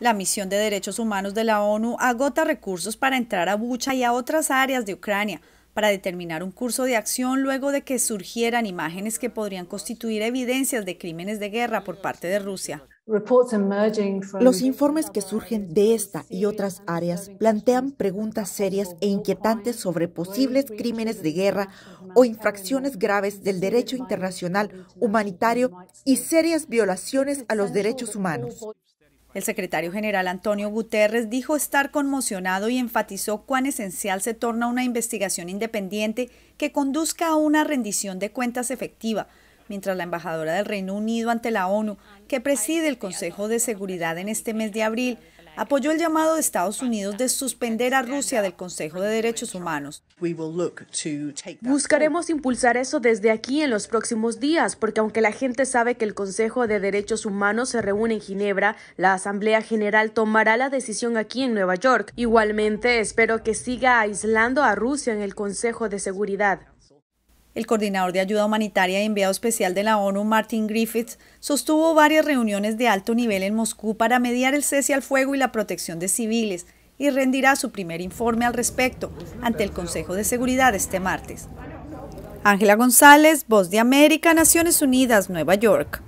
La misión de derechos humanos de la ONU agota recursos para entrar a Bucha y a otras áreas de Ucrania para determinar un curso de acción luego de que surgieran imágenes que podrían constituir evidencias de crímenes de guerra por parte de Rusia. Los informes que surgen de esta y otras áreas plantean preguntas serias e inquietantes sobre posibles crímenes de guerra o infracciones graves del derecho internacional humanitario y serias violaciones a los derechos humanos. El secretario general Antonio Guterres dijo estar conmocionado y enfatizó cuán esencial se torna una investigación independiente que conduzca a una rendición de cuentas efectiva, mientras la embajadora del Reino Unido ante la ONU, que preside el Consejo de Seguridad en este mes de abril, apoyó el llamado de Estados Unidos de suspender a Rusia del Consejo de Derechos Humanos. Buscaremos impulsar eso desde aquí en los próximos días, porque aunque la gente sabe que el Consejo de Derechos Humanos se reúne en Ginebra, la Asamblea General tomará la decisión aquí en Nueva York. Igualmente, espero que siga aislando a Rusia en el Consejo de Seguridad. El coordinador de ayuda humanitaria y enviado especial de la ONU, Martin Griffiths, sostuvo varias reuniones de alto nivel en Moscú para mediar el cese al fuego y la protección de civiles y rendirá su primer informe al respecto ante el Consejo de Seguridad este martes. Ángela González, Voz de América, Naciones Unidas, Nueva York.